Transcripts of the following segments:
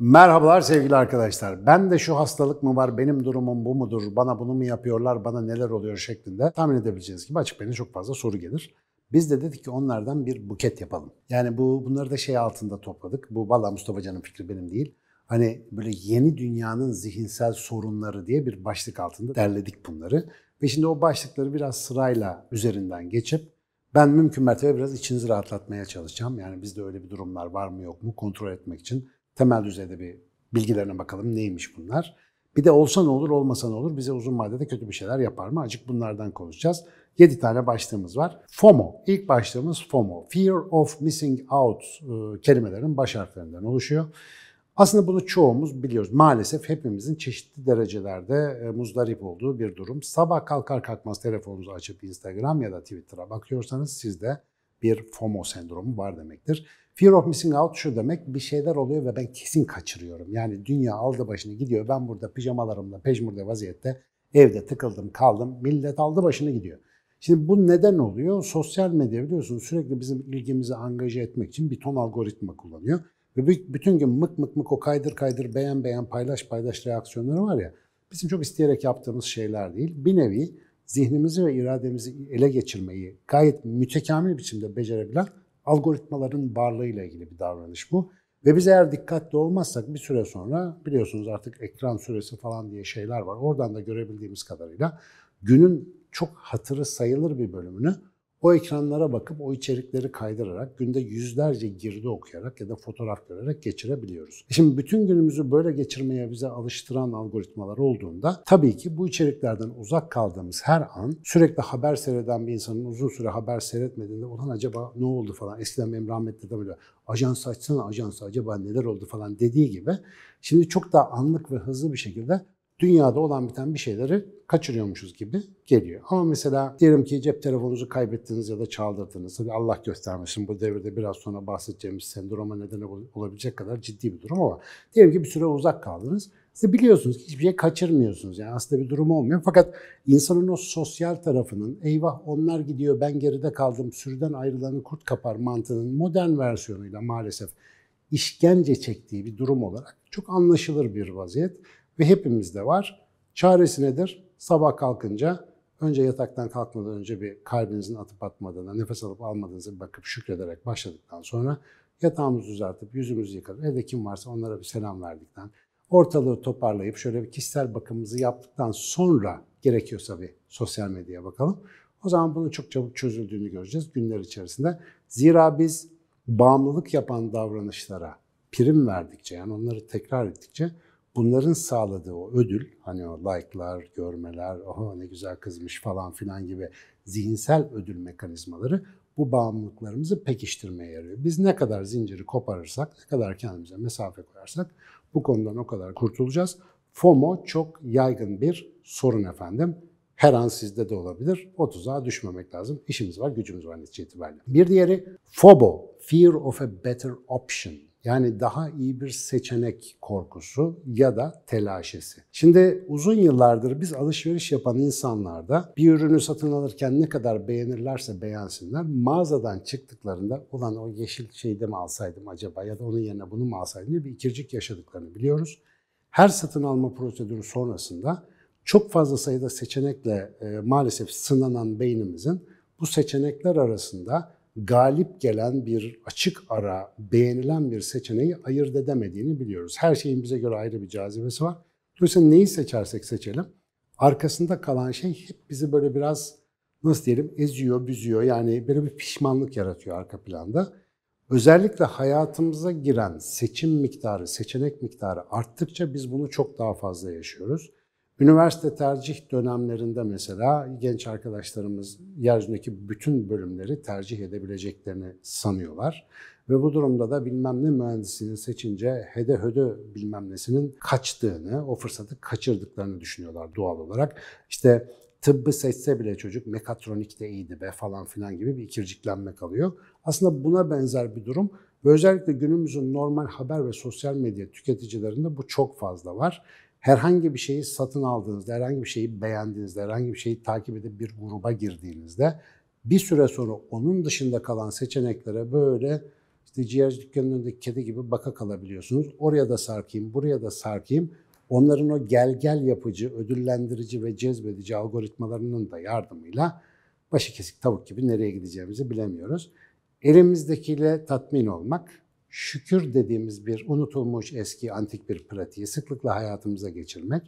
Merhabalar sevgili arkadaşlar. Ben de şu hastalık mı var, benim durumum bu mudur, bana bunu mu yapıyorlar, bana neler oluyor şeklinde tahmin edebileceğiniz gibi açık beni çok fazla soru gelir. Biz de dedik ki onlardan bir buket yapalım. Yani bu bunları da şey altında topladık. Bu valla Mustafa Can'ın fikri benim değil. Hani böyle yeni dünyanın zihinsel sorunları diye bir başlık altında derledik bunları. Ve şimdi o başlıkları biraz sırayla üzerinden geçip ben mümkün mertebe biraz içinizi rahatlatmaya çalışacağım. Yani bizde öyle bir durumlar var mı yok mu kontrol etmek için temel düzeyde bir bilgilerine bakalım neymiş bunlar. Bir de olsa ne olur olmasa ne olur bize uzun vadede kötü bir şeyler yapar mı? Acık bunlardan konuşacağız. 7 tane başlığımız var. FOMO, ilk başlığımız FOMO. Fear of Missing Out e, kelimelerin baş harflerinden oluşuyor. Aslında bunu çoğumuz biliyoruz. Maalesef hepimizin çeşitli derecelerde e, muzdarip olduğu bir durum. Sabah kalkar kalkmaz telefonunuzu açıp Instagram ya da Twitter'a bakıyorsanız sizde bir FOMO sendromu var demektir. Fear of missing out şu demek bir şeyler oluyor ve ben kesin kaçırıyorum. Yani dünya aldı başını gidiyor. Ben burada pijamalarımla pejmurde vaziyette evde tıkıldım kaldım. Millet aldı başını gidiyor. Şimdi bu neden oluyor? Sosyal medya biliyorsunuz sürekli bizim ilgimizi angaje etmek için bir ton algoritma kullanıyor. Ve bütün gün mık mık mık o kaydır kaydır beğen beğen paylaş paylaş reaksiyonları var ya bizim çok isteyerek yaptığımız şeyler değil. Bir nevi zihnimizi ve irademizi ele geçirmeyi gayet mütekamil biçimde becerebilen algoritmaların varlığıyla ilgili bir davranış bu. Ve biz eğer dikkatli olmazsak bir süre sonra biliyorsunuz artık ekran süresi falan diye şeyler var. Oradan da görebildiğimiz kadarıyla günün çok hatırı sayılır bir bölümünü o ekranlara bakıp o içerikleri kaydırarak günde yüzlerce girdi okuyarak ya da fotoğraf görerek geçirebiliyoruz. E şimdi bütün günümüzü böyle geçirmeye bize alıştıran algoritmalar olduğunda tabii ki bu içeriklerden uzak kaldığımız her an sürekli haber seyreden bir insanın uzun süre haber seyretmediğinde ulan acaba ne oldu falan eskiden benim rahmetli de böyle ajans açsana ajans acaba neler oldu falan dediği gibi şimdi çok daha anlık ve hızlı bir şekilde dünyada olan biten bir şeyleri kaçırıyormuşuz gibi geliyor. Ama mesela diyelim ki cep telefonunuzu kaybettiniz ya da çaldırdınız. Hadi Allah göstermesin bu devirde biraz sonra bahsedeceğimiz sendroma neden olabilecek kadar ciddi bir durum ama diyelim ki bir süre uzak kaldınız. Siz biliyorsunuz ki hiçbir şey kaçırmıyorsunuz. Yani aslında bir durum olmuyor. Fakat insanın o sosyal tarafının eyvah onlar gidiyor ben geride kaldım sürüden ayrılanı kurt kapar mantığının modern versiyonuyla maalesef işkence çektiği bir durum olarak çok anlaşılır bir vaziyet ve hepimizde var. Çaresi nedir? Sabah kalkınca önce yataktan kalkmadan önce bir kalbinizin atıp atmadığına, nefes alıp almadığınıza bakıp şükrederek başladıktan sonra yatağımızı düzeltip yüzümüzü yıkadıp evde kim varsa onlara bir selam verdikten, ortalığı toparlayıp şöyle bir kişisel bakımımızı yaptıktan sonra gerekiyorsa bir sosyal medyaya bakalım. O zaman bunun çok çabuk çözüldüğünü göreceğiz günler içerisinde. Zira biz bağımlılık yapan davranışlara prim verdikçe yani onları tekrar ettikçe bunların sağladığı o ödül, hani o like'lar, görmeler, oha ne güzel kızmış falan filan gibi zihinsel ödül mekanizmaları bu bağımlılıklarımızı pekiştirmeye yarıyor. Biz ne kadar zinciri koparırsak, ne kadar kendimize mesafe koyarsak bu konudan o kadar kurtulacağız. FOMO çok yaygın bir sorun efendim. Her an sizde de olabilir. O tuzağa düşmemek lazım. İşimiz var, gücümüz var netice itibariyle. Bir diğeri FOBO, Fear of a Better Option yani daha iyi bir seçenek korkusu ya da telaşesi. Şimdi uzun yıllardır biz alışveriş yapan insanlarda bir ürünü satın alırken ne kadar beğenirlerse beğensinler mağazadan çıktıklarında ulan o yeşil şeyi de mi alsaydım acaba ya da onun yerine bunu mu alsaydım diye bir ikircik yaşadıklarını biliyoruz. Her satın alma prosedürü sonrasında çok fazla sayıda seçenekle e, maalesef sınanan beynimizin bu seçenekler arasında galip gelen bir açık ara, beğenilen bir seçeneği ayırt edemediğini biliyoruz. Her şeyin bize göre ayrı bir cazibesi var. Dolayısıyla neyi seçersek seçelim, arkasında kalan şey hep bizi böyle biraz nasıl diyelim eziyor, büzüyor. Yani böyle bir pişmanlık yaratıyor arka planda. Özellikle hayatımıza giren seçim miktarı, seçenek miktarı arttıkça biz bunu çok daha fazla yaşıyoruz. Üniversite tercih dönemlerinde mesela genç arkadaşlarımız yeryüzündeki bütün bölümleri tercih edebileceklerini sanıyorlar. Ve bu durumda da bilmem ne mühendisini seçince hede hödö bilmem nesinin kaçtığını, o fırsatı kaçırdıklarını düşünüyorlar doğal olarak. İşte tıbbı seçse bile çocuk mekatronik de iyiydi be falan filan gibi bir ikirciklenme kalıyor. Aslında buna benzer bir durum ve özellikle günümüzün normal haber ve sosyal medya tüketicilerinde bu çok fazla var herhangi bir şeyi satın aldığınızda, herhangi bir şeyi beğendiğinizde, herhangi bir şeyi takip edip bir gruba girdiğinizde bir süre sonra onun dışında kalan seçeneklere böyle işte dükkanının dükkanındaki kedi gibi baka kalabiliyorsunuz. Oraya da sarkayım, buraya da sarkayım. Onların o gel gel yapıcı, ödüllendirici ve cezbedici algoritmalarının da yardımıyla başı kesik tavuk gibi nereye gideceğimizi bilemiyoruz. Elimizdekiyle tatmin olmak şükür dediğimiz bir unutulmuş eski antik bir pratiği sıklıkla hayatımıza geçirmek,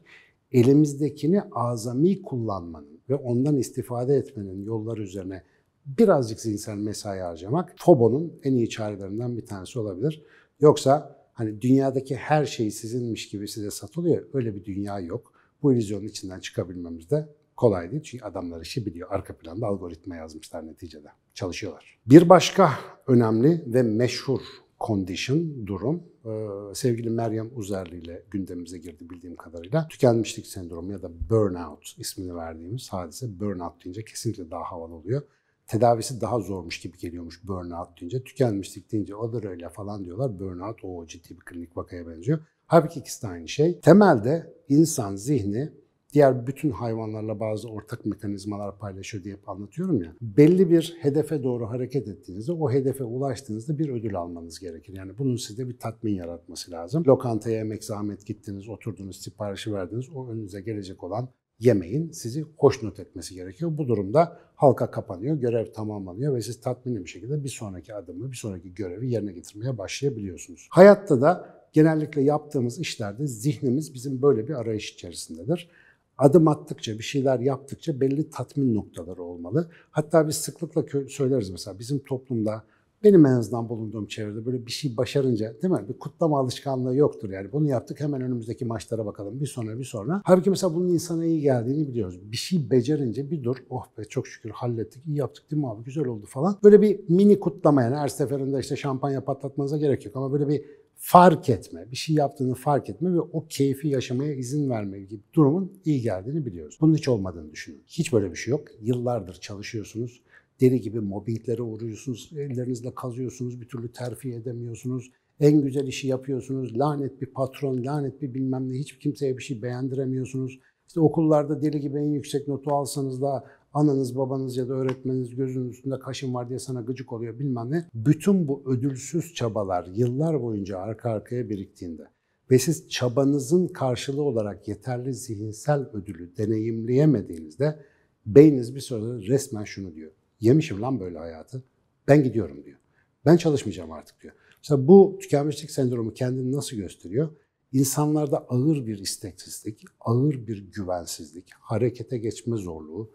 elimizdekini azami kullanmanın ve ondan istifade etmenin yolları üzerine birazcık zihinsel mesai harcamak FOBO'nun en iyi çarelerinden bir tanesi olabilir. Yoksa hani dünyadaki her şey sizinmiş gibi size satılıyor. Öyle bir dünya yok. Bu illüzyonun içinden çıkabilmemiz de kolay değil. Çünkü adamlar işi biliyor. Arka planda algoritma yazmışlar neticede. Çalışıyorlar. Bir başka önemli ve meşhur condition, durum ee, sevgili Meryem Uzerli ile gündemimize girdi bildiğim kadarıyla. Tükenmişlik sendromu ya da burnout ismini verdiğimiz hadise burnout deyince kesinlikle daha havalı oluyor. Tedavisi daha zormuş gibi geliyormuş burnout deyince. Tükenmişlik deyince o da öyle falan diyorlar. Burnout o ciddi bir klinik vakaya benziyor. Halbuki ikisi de aynı şey. Temelde insan zihni diğer bütün hayvanlarla bazı ortak mekanizmalar paylaşıyor diye anlatıyorum ya. Belli bir hedefe doğru hareket ettiğinizde o hedefe ulaştığınızda bir ödül almanız gerekir. Yani bunun size bir tatmin yaratması lazım. Lokantaya yemek zahmet gittiniz, oturdunuz, siparişi verdiniz. O önünüze gelecek olan yemeğin sizi hoşnut etmesi gerekiyor. Bu durumda halka kapanıyor, görev tamamlanıyor ve siz tatminli bir şekilde bir sonraki adımı, bir sonraki görevi yerine getirmeye başlayabiliyorsunuz. Hayatta da genellikle yaptığımız işlerde zihnimiz bizim böyle bir arayış içerisindedir adım attıkça, bir şeyler yaptıkça belli tatmin noktaları olmalı. Hatta biz sıklıkla söyleriz mesela bizim toplumda benim en azından bulunduğum çevrede böyle bir şey başarınca değil mi? Bir kutlama alışkanlığı yoktur yani. Bunu yaptık hemen önümüzdeki maçlara bakalım. Bir sonra bir sonra. Halbuki mesela bunun insana iyi geldiğini biliyoruz. Bir şey becerince bir dur. Oh be çok şükür hallettik. iyi yaptık değil mi abi? Güzel oldu falan. Böyle bir mini kutlama yani her seferinde işte şampanya patlatmanıza gerek yok ama böyle bir fark etme, bir şey yaptığını fark etme ve o keyfi yaşamaya izin verme gibi durumun iyi geldiğini biliyoruz. Bunun hiç olmadığını düşünün. Hiç böyle bir şey yok. Yıllardır çalışıyorsunuz. Deri gibi mobbinglere uğruyorsunuz, ellerinizle kazıyorsunuz, bir türlü terfi edemiyorsunuz. En güzel işi yapıyorsunuz, lanet bir patron, lanet bir bilmem ne, hiç kimseye bir şey beğendiremiyorsunuz. İşte okullarda deli gibi en yüksek notu alsanız da ananız babanız ya da öğretmeniniz gözünün üstünde kaşın var diye sana gıcık oluyor bilmem ne. Bütün bu ödülsüz çabalar yıllar boyunca arka arkaya biriktiğinde ve siz çabanızın karşılığı olarak yeterli zihinsel ödülü deneyimleyemediğinizde beyniniz bir süre resmen şunu diyor. Yemişim lan böyle hayatı. Ben gidiyorum diyor. Ben çalışmayacağım artık diyor. Mesela bu tükenmişlik sendromu kendini nasıl gösteriyor? İnsanlarda ağır bir isteksizlik, ağır bir güvensizlik, harekete geçme zorluğu,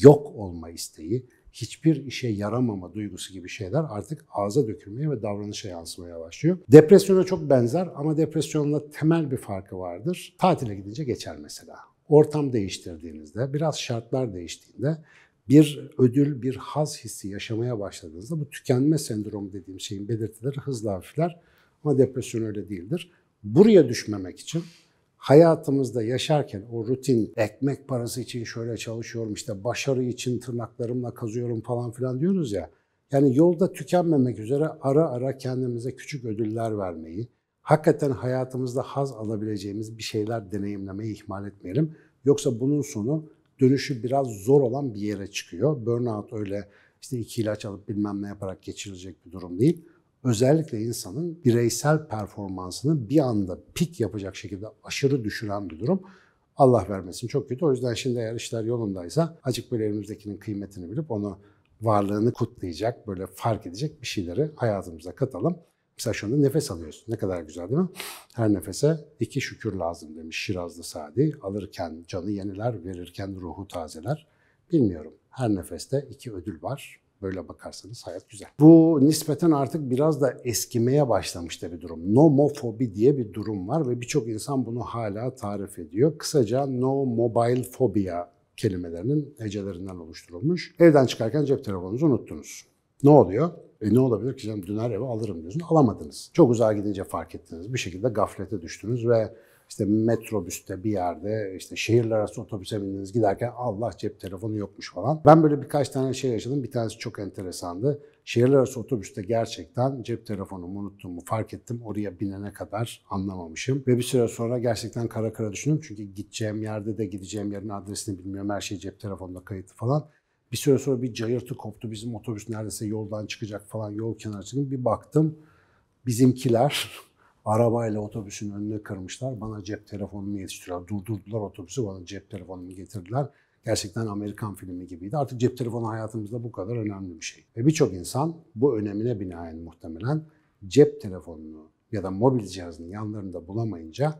yok olma isteği, hiçbir işe yaramama duygusu gibi şeyler artık ağza dökülmeye ve davranışa yansımaya başlıyor. Depresyona çok benzer ama depresyonla temel bir farkı vardır. Tatile gidince geçer mesela. Ortam değiştirdiğinizde, biraz şartlar değiştiğinde bir ödül, bir haz hissi yaşamaya başladığınızda bu tükenme sendromu dediğim şeyin belirtileri hızla hafifler ama depresyon öyle değildir. Buraya düşmemek için hayatımızda yaşarken o rutin ekmek parası için şöyle çalışıyorum işte başarı için tırnaklarımla kazıyorum falan filan diyoruz ya. Yani yolda tükenmemek üzere ara ara kendimize küçük ödüller vermeyi, hakikaten hayatımızda haz alabileceğimiz bir şeyler deneyimlemeyi ihmal etmeyelim. Yoksa bunun sonu dönüşü biraz zor olan bir yere çıkıyor. Burnout öyle işte iki ilaç alıp bilmem ne yaparak geçirilecek bir durum değil özellikle insanın bireysel performansını bir anda pik yapacak şekilde aşırı düşüren bir durum. Allah vermesin çok kötü. O yüzden şimdi eğer işler yolundaysa acık böyle elimizdekinin kıymetini bilip onu varlığını kutlayacak, böyle fark edecek bir şeyleri hayatımıza katalım. Mesela şu anda nefes alıyorsun. Ne kadar güzel değil mi? Her nefese iki şükür lazım demiş Şirazlı Sadi. Alırken canı yeniler, verirken ruhu tazeler. Bilmiyorum. Her nefeste iki ödül var. Böyle bakarsanız hayat güzel. Bu nispeten artık biraz da eskimeye başlamış da bir durum. Nomofobi diye bir durum var ve birçok insan bunu hala tarif ediyor. Kısaca no mobile fobia kelimelerinin hecelerinden oluşturulmuş. Evden çıkarken cep telefonunuzu unuttunuz. Ne oluyor? E ne olabilir ki canım her eve alırım diyorsun. Alamadınız. Çok uzağa gidince fark ettiniz. Bir şekilde gaflete düştünüz ve işte metrobüste bir yerde işte şehirler arası otobüse bindiniz giderken Allah cep telefonu yokmuş falan. Ben böyle birkaç tane şey yaşadım. Bir tanesi çok enteresandı. Şehirler arası otobüste gerçekten cep telefonumu unuttuğumu fark ettim. Oraya binene kadar anlamamışım. Ve bir süre sonra gerçekten kara kara düşündüm. Çünkü gideceğim yerde de gideceğim yerin adresini bilmiyorum. Her şey cep telefonunda kayıtlı falan. Bir süre sonra bir cayırtı koptu. Bizim otobüs neredeyse yoldan çıkacak falan yol kenarı çıkın. Bir baktım bizimkiler Arabayla otobüsün önüne kırmışlar. Bana cep telefonumu yetiştiriyorlar. Durdurdular otobüsü bana cep telefonumu getirdiler. Gerçekten Amerikan filmi gibiydi. Artık cep telefonu hayatımızda bu kadar önemli bir şey. Ve birçok insan bu önemine binaen muhtemelen cep telefonunu ya da mobil cihazın yanlarında bulamayınca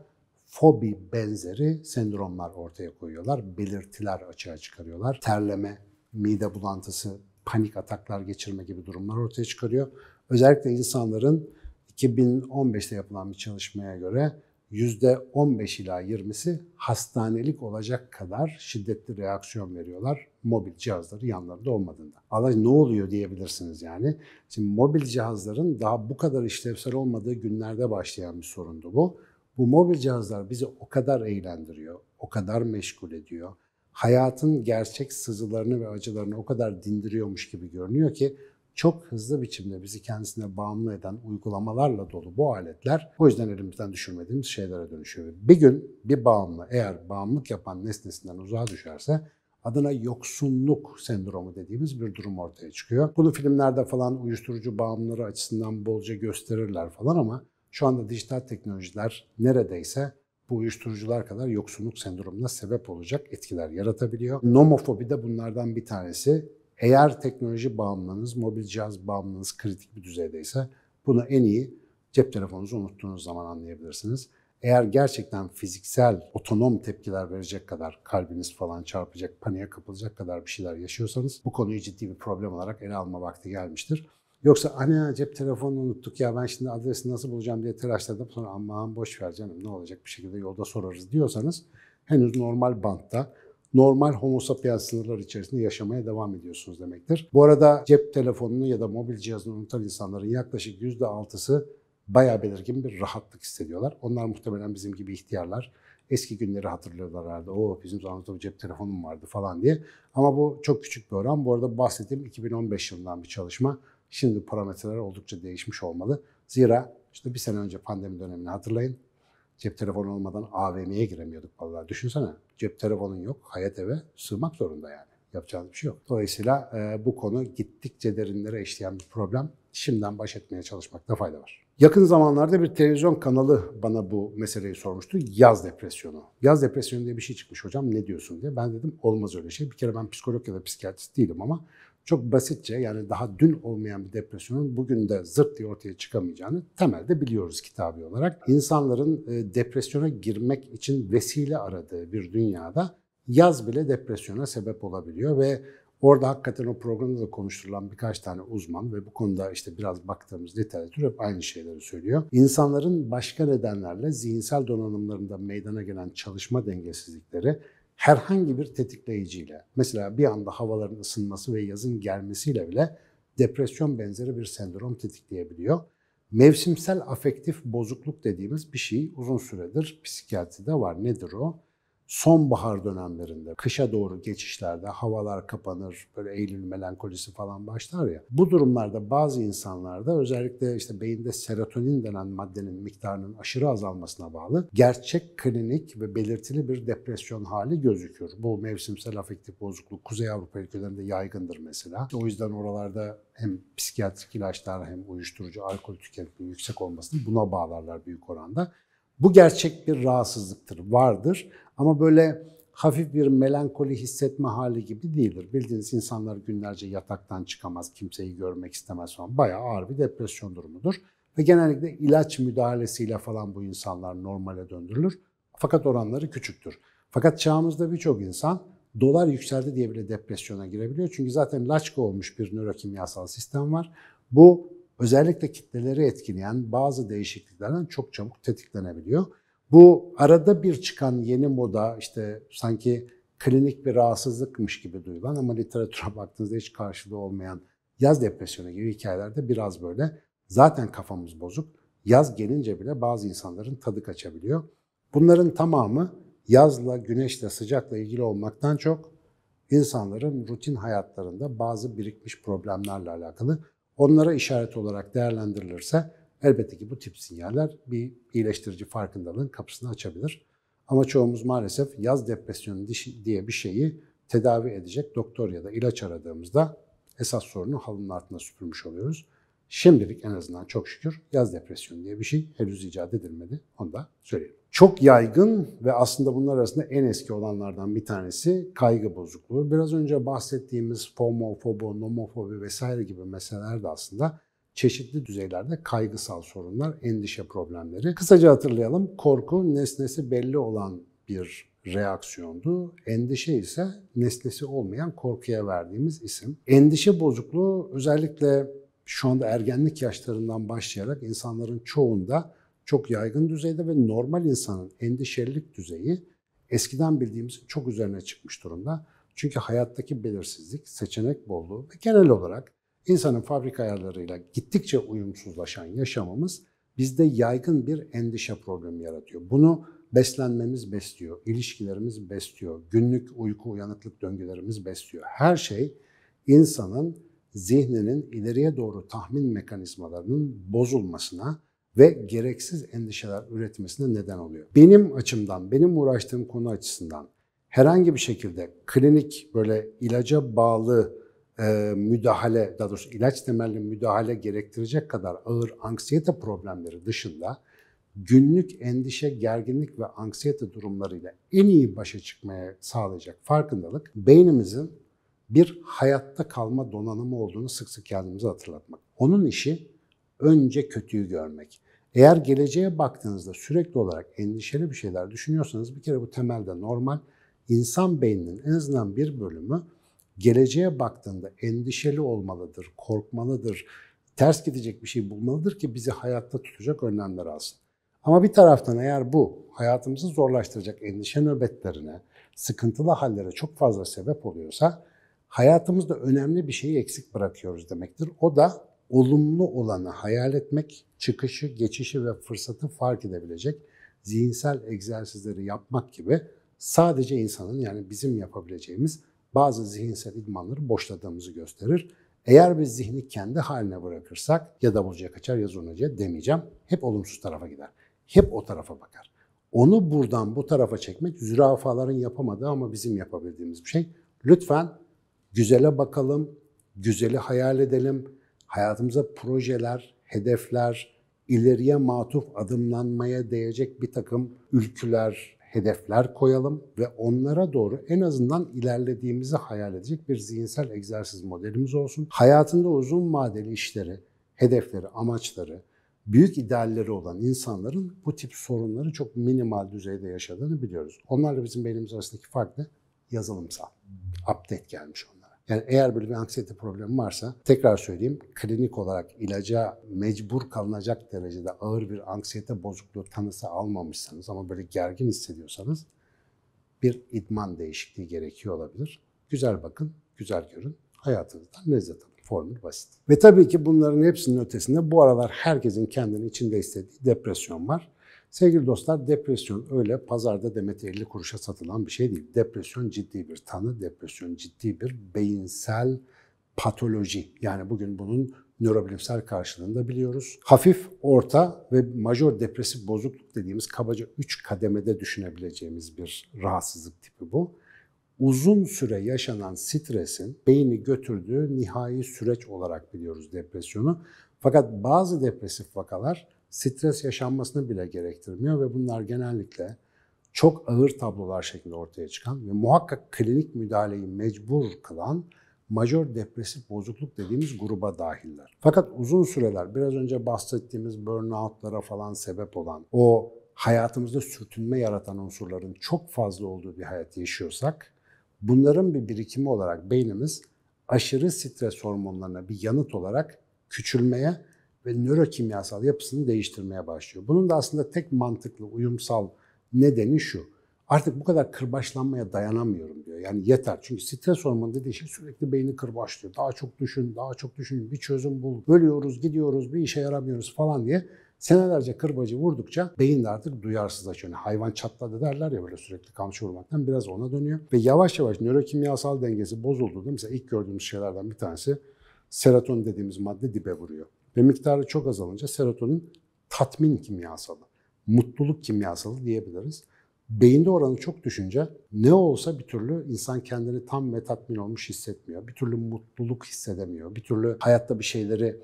fobi benzeri sendromlar ortaya koyuyorlar. Belirtiler açığa çıkarıyorlar. Terleme, mide bulantısı, panik ataklar geçirme gibi durumlar ortaya çıkarıyor. Özellikle insanların 2015'te yapılan bir çalışmaya göre %15 ila 20'si hastanelik olacak kadar şiddetli reaksiyon veriyorlar mobil cihazları yanlarında olmadığında. Alay ne oluyor diyebilirsiniz yani. Şimdi mobil cihazların daha bu kadar işlevsel olmadığı günlerde başlayan bir sorundu bu. Bu mobil cihazlar bizi o kadar eğlendiriyor, o kadar meşgul ediyor. Hayatın gerçek sızılarını ve acılarını o kadar dindiriyormuş gibi görünüyor ki çok hızlı biçimde bizi kendisine bağımlı eden uygulamalarla dolu bu aletler o yüzden elimizden düşürmediğimiz şeylere dönüşüyor. Bir gün bir bağımlı eğer bağımlılık yapan nesnesinden uzağa düşerse adına yoksunluk sendromu dediğimiz bir durum ortaya çıkıyor. Bunu filmlerde falan uyuşturucu bağımlıları açısından bolca gösterirler falan ama şu anda dijital teknolojiler neredeyse bu uyuşturucular kadar yoksunluk sendromuna sebep olacak etkiler yaratabiliyor. Nomofobi de bunlardan bir tanesi. Eğer teknoloji bağımlılığınız, mobil cihaz bağımlılığınız kritik bir düzeydeyse bunu en iyi cep telefonunuzu unuttuğunuz zaman anlayabilirsiniz. Eğer gerçekten fiziksel, otonom tepkiler verecek kadar kalbiniz falan çarpacak, paniğe kapılacak kadar bir şeyler yaşıyorsanız bu konuyu ciddi bir problem olarak ele alma vakti gelmiştir. Yoksa anne cep telefonunu unuttuk ya ben şimdi adresi nasıl bulacağım diye telaşladım sonra aman boş ver canım ne olacak bir şekilde yolda sorarız diyorsanız henüz normal bantta normal homo sapiens sınırlar içerisinde yaşamaya devam ediyorsunuz demektir. Bu arada cep telefonunu ya da mobil cihazını unutan insanların yaklaşık %6'sı bayağı belirgin bir rahatlık hissediyorlar. Onlar muhtemelen bizim gibi ihtiyarlar. Eski günleri hatırlıyorlar herhalde. O bizim zamanımızda cep telefonum vardı falan diye. Ama bu çok küçük bir oran. Bu arada bahsettiğim 2015 yılından bir çalışma. Şimdi parametreler oldukça değişmiş olmalı. Zira işte bir sene önce pandemi dönemini hatırlayın. Cep telefonu olmadan AVM'ye giremiyorduk vallahi. Düşünsene cep telefonun yok, hayat eve sığmak zorunda yani. Yapacağımız bir şey yok. Dolayısıyla e, bu konu gittikçe derinlere işleyen bir problem. Şimdiden baş etmeye çalışmakta fayda var. Yakın zamanlarda bir televizyon kanalı bana bu meseleyi sormuştu. Yaz depresyonu. Yaz depresyonu diye bir şey çıkmış hocam ne diyorsun diye. Ben dedim olmaz öyle şey. Bir kere ben psikolog ya da psikiyatrist değilim ama çok basitçe yani daha dün olmayan bir depresyonun bugün de zırt diye ortaya çıkamayacağını temelde biliyoruz kitabi olarak. İnsanların e, depresyona girmek için vesile aradığı bir dünyada yaz bile depresyona sebep olabiliyor ve Orada hakikaten o programda da konuşturulan birkaç tane uzman ve bu konuda işte biraz baktığımız literatür hep aynı şeyleri söylüyor. İnsanların başka nedenlerle zihinsel donanımlarında meydana gelen çalışma dengesizlikleri herhangi bir tetikleyiciyle, mesela bir anda havaların ısınması ve yazın gelmesiyle bile depresyon benzeri bir sendrom tetikleyebiliyor. Mevsimsel afektif bozukluk dediğimiz bir şey uzun süredir psikiyatride var. Nedir o? sonbahar dönemlerinde, kışa doğru geçişlerde havalar kapanır, böyle Eylül melankolisi falan başlar ya. Bu durumlarda bazı insanlarda özellikle işte beyinde serotonin denen maddenin miktarının aşırı azalmasına bağlı gerçek klinik ve belirtili bir depresyon hali gözükür. Bu mevsimsel afektif bozukluk Kuzey Avrupa ülkelerinde yaygındır mesela. O yüzden oralarda hem psikiyatrik ilaçlar hem uyuşturucu, alkol tüketiminin yüksek olmasını buna bağlarlar büyük oranda. Bu gerçek bir rahatsızlıktır, vardır ama böyle hafif bir melankoli hissetme hali gibi değildir. Bildiğiniz insanlar günlerce yataktan çıkamaz, kimseyi görmek istemez falan. Bayağı ağır bir depresyon durumudur. Ve genellikle ilaç müdahalesiyle falan bu insanlar normale döndürülür. Fakat oranları küçüktür. Fakat çağımızda birçok insan dolar yükseldi diye bile depresyona girebiliyor. Çünkü zaten laçka olmuş bir nörokimyasal sistem var. Bu özellikle kitleleri etkileyen bazı değişikliklerden çok çabuk tetiklenebiliyor. Bu arada bir çıkan yeni moda işte sanki klinik bir rahatsızlıkmış gibi duyulan ama literatüre baktığınızda hiç karşılığı olmayan yaz depresyonu gibi hikayelerde biraz böyle zaten kafamız bozuk. Yaz gelince bile bazı insanların tadı kaçabiliyor. Bunların tamamı yazla, güneşle, sıcakla ilgili olmaktan çok insanların rutin hayatlarında bazı birikmiş problemlerle alakalı onlara işaret olarak değerlendirilirse Elbette ki bu tip sinyaller bir iyileştirici farkındalığın kapısını açabilir. Ama çoğumuz maalesef yaz depresyonu diye bir şeyi tedavi edecek doktor ya da ilaç aradığımızda esas sorunu halının altına süpürmüş oluyoruz. Şimdilik en azından çok şükür yaz depresyonu diye bir şey henüz icat edilmedi. Onu da söyleyelim. Çok yaygın ve aslında bunlar arasında en eski olanlardan bir tanesi kaygı bozukluğu. Biraz önce bahsettiğimiz FOMO, FOBO, nomofobi vesaire gibi meseleler de aslında çeşitli düzeylerde kaygısal sorunlar, endişe problemleri. Kısaca hatırlayalım, korku nesnesi belli olan bir reaksiyondu. Endişe ise nesnesi olmayan korkuya verdiğimiz isim. Endişe bozukluğu özellikle şu anda ergenlik yaşlarından başlayarak insanların çoğunda çok yaygın düzeyde ve normal insanın endişelilik düzeyi eskiden bildiğimiz çok üzerine çıkmış durumda. Çünkü hayattaki belirsizlik, seçenek bolluğu ve genel olarak İnsanın fabrika ayarlarıyla gittikçe uyumsuzlaşan yaşamımız bizde yaygın bir endişe problemi yaratıyor. Bunu beslenmemiz besliyor, ilişkilerimiz besliyor, günlük uyku uyanıklık döngülerimiz besliyor. Her şey insanın zihninin ileriye doğru tahmin mekanizmalarının bozulmasına ve gereksiz endişeler üretmesine neden oluyor. Benim açımdan, benim uğraştığım konu açısından herhangi bir şekilde klinik böyle ilaca bağlı e, müdahale, daha doğrusu ilaç temelli müdahale gerektirecek kadar ağır anksiyete problemleri dışında günlük endişe, gerginlik ve anksiyete durumlarıyla en iyi başa çıkmaya sağlayacak farkındalık beynimizin bir hayatta kalma donanımı olduğunu sık sık kendimize hatırlatmak. Onun işi önce kötüyü görmek. Eğer geleceğe baktığınızda sürekli olarak endişeli bir şeyler düşünüyorsanız bir kere bu temelde normal. İnsan beyninin en azından bir bölümü geleceğe baktığında endişeli olmalıdır, korkmalıdır, ters gidecek bir şey bulmalıdır ki bizi hayatta tutacak önlemler alsın. Ama bir taraftan eğer bu hayatımızı zorlaştıracak endişe nöbetlerine, sıkıntılı hallere çok fazla sebep oluyorsa hayatımızda önemli bir şeyi eksik bırakıyoruz demektir. O da olumlu olanı hayal etmek, çıkışı, geçişi ve fırsatı fark edebilecek zihinsel egzersizleri yapmak gibi sadece insanın yani bizim yapabileceğimiz bazı zihinsel idmanları boşladığımızı gösterir. Eğer biz zihni kendi haline bırakırsak ya da davulcuya kaçar ya zurnacıya demeyeceğim. Hep olumsuz tarafa gider. Hep o tarafa bakar. Onu buradan bu tarafa çekmek zürafaların yapamadığı ama bizim yapabildiğimiz bir şey. Lütfen güzele bakalım, güzeli hayal edelim. Hayatımıza projeler, hedefler, ileriye matuf adımlanmaya değecek bir takım ülküler, hedefler koyalım ve onlara doğru en azından ilerlediğimizi hayal edecek bir zihinsel egzersiz modelimiz olsun. Hayatında uzun vadeli işleri, hedefleri, amaçları, büyük idealleri olan insanların bu tip sorunları çok minimal düzeyde yaşadığını biliyoruz. Onlarla bizim beynimiz arasındaki fark ne? Yazılımsal. Update gelmiş onlar. Yani eğer böyle bir anksiyete problemi varsa tekrar söyleyeyim klinik olarak ilaca mecbur kalınacak derecede ağır bir anksiyete bozukluğu tanısı almamışsanız ama böyle gergin hissediyorsanız bir idman değişikliği gerekiyor olabilir. Güzel bakın, güzel görün, hayatınızdan lezzet alın. Formül basit. Ve tabii ki bunların hepsinin ötesinde bu aralar herkesin kendini içinde istediği depresyon var. Sevgili dostlar depresyon öyle pazarda demet 50 kuruşa satılan bir şey değil. Depresyon ciddi bir tanı, depresyon ciddi bir beyinsel patoloji. Yani bugün bunun nörobilimsel karşılığında biliyoruz. Hafif, orta ve major depresif bozukluk dediğimiz kabaca 3 kademede düşünebileceğimiz bir rahatsızlık tipi bu. Uzun süre yaşanan stresin beyni götürdüğü nihai süreç olarak biliyoruz depresyonu. Fakat bazı depresif vakalar stres yaşanmasını bile gerektirmiyor ve bunlar genellikle çok ağır tablolar şeklinde ortaya çıkan ve muhakkak klinik müdahaleyi mecbur kılan major depresif bozukluk dediğimiz gruba dahiller. Fakat uzun süreler biraz önce bahsettiğimiz burnoutlara falan sebep olan o hayatımızda sürtünme yaratan unsurların çok fazla olduğu bir hayat yaşıyorsak bunların bir birikimi olarak beynimiz aşırı stres hormonlarına bir yanıt olarak küçülmeye ve nörokimyasal yapısını değiştirmeye başlıyor. Bunun da aslında tek mantıklı, uyumsal nedeni şu. Artık bu kadar kırbaçlanmaya dayanamıyorum diyor. Yani yeter. Çünkü stres hormonu dediği şey sürekli beyni kırbaçlıyor. Daha çok düşün, daha çok düşün, bir çözüm bul. Ölüyoruz, gidiyoruz, bir işe yaramıyoruz falan diye senelerce kırbacı vurdukça beyin de artık duyarsızlaşıyor. Yani hayvan çatladı derler ya böyle sürekli kamçı vurmaktan biraz ona dönüyor. Ve yavaş yavaş nörokimyasal dengesi bozuldu. Mesela ilk gördüğümüz şeylerden bir tanesi serotonin dediğimiz madde dibe vuruyor ve miktarı çok azalınca serotonin tatmin kimyasalı, mutluluk kimyasalı diyebiliriz. Beyinde oranı çok düşünce ne olsa bir türlü insan kendini tam ve tatmin olmuş hissetmiyor. Bir türlü mutluluk hissedemiyor. Bir türlü hayatta bir şeyleri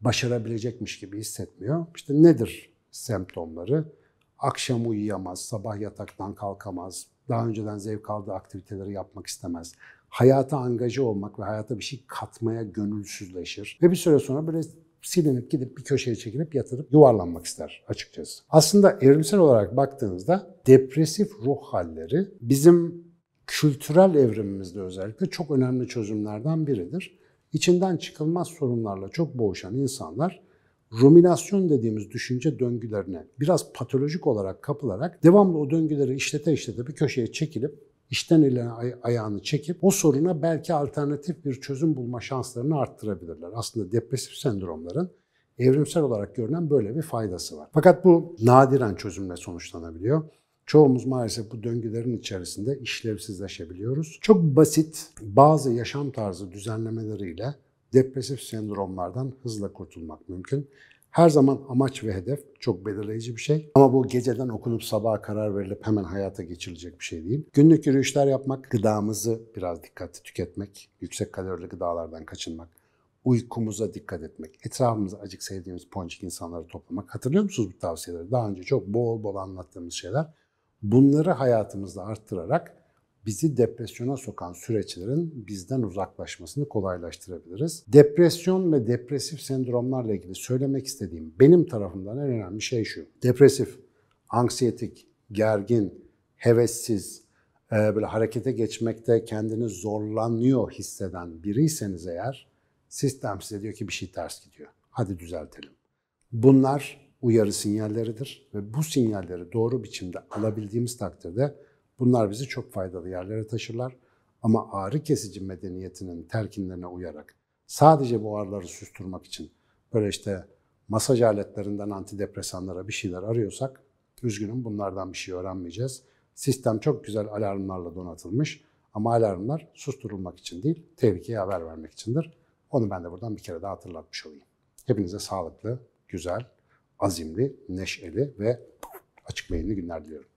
başarabilecekmiş gibi hissetmiyor. İşte nedir semptomları? Akşam uyuyamaz, sabah yataktan kalkamaz, daha önceden zevk aldığı aktiviteleri yapmak istemez. Hayata angaje olmak ve hayata bir şey katmaya gönülsüzleşir. Ve bir süre sonra böyle silinip gidip bir köşeye çekilip yatırıp yuvarlanmak ister açıkçası. Aslında evrimsel olarak baktığınızda depresif ruh halleri bizim kültürel evrimimizde özellikle çok önemli çözümlerden biridir. İçinden çıkılmaz sorunlarla çok boğuşan insanlar ruminasyon dediğimiz düşünce döngülerine biraz patolojik olarak kapılarak devamlı o döngüleri işlete işlete bir köşeye çekilip işten ile ayağını çekip o soruna belki alternatif bir çözüm bulma şanslarını arttırabilirler. Aslında depresif sendromların evrimsel olarak görünen böyle bir faydası var. Fakat bu nadiren çözümle sonuçlanabiliyor. Çoğumuz maalesef bu döngülerin içerisinde işlevsizleşebiliyoruz. Çok basit bazı yaşam tarzı düzenlemeleriyle depresif sendromlardan hızla kurtulmak mümkün. Her zaman amaç ve hedef çok belirleyici bir şey. Ama bu geceden okunup sabaha karar verilip hemen hayata geçirilecek bir şey değil. Günlük yürüyüşler yapmak, gıdamızı biraz dikkatli tüketmek, yüksek kalorili gıdalardan kaçınmak, uykumuza dikkat etmek, etrafımızda acık sevdiğimiz ponçik insanları toplamak. Hatırlıyor musunuz bu tavsiyeleri? Daha önce çok bol bol anlattığımız şeyler. Bunları hayatımızda arttırarak bizi depresyona sokan süreçlerin bizden uzaklaşmasını kolaylaştırabiliriz. Depresyon ve depresif sendromlarla ilgili söylemek istediğim benim tarafımdan en önemli şey şu. Depresif, anksiyetik, gergin, hevessiz, e, böyle harekete geçmekte kendini zorlanıyor hisseden biriyseniz eğer sistem size diyor ki bir şey ters gidiyor. Hadi düzeltelim. Bunlar uyarı sinyalleridir ve bu sinyalleri doğru biçimde alabildiğimiz takdirde Bunlar bizi çok faydalı yerlere taşırlar ama ağrı kesici medeniyetinin telkinlerine uyarak sadece bu ağrıları susturmak için böyle işte masaj aletlerinden antidepresanlara bir şeyler arıyorsak üzgünüm bunlardan bir şey öğrenmeyeceğiz. Sistem çok güzel alarmlarla donatılmış ama alarmlar susturulmak için değil, tehlikeye haber vermek içindir. Onu ben de buradan bir kere daha hatırlatmış olayım. Hepinize sağlıklı, güzel, azimli, neşeli ve açık beyinli günler diliyorum.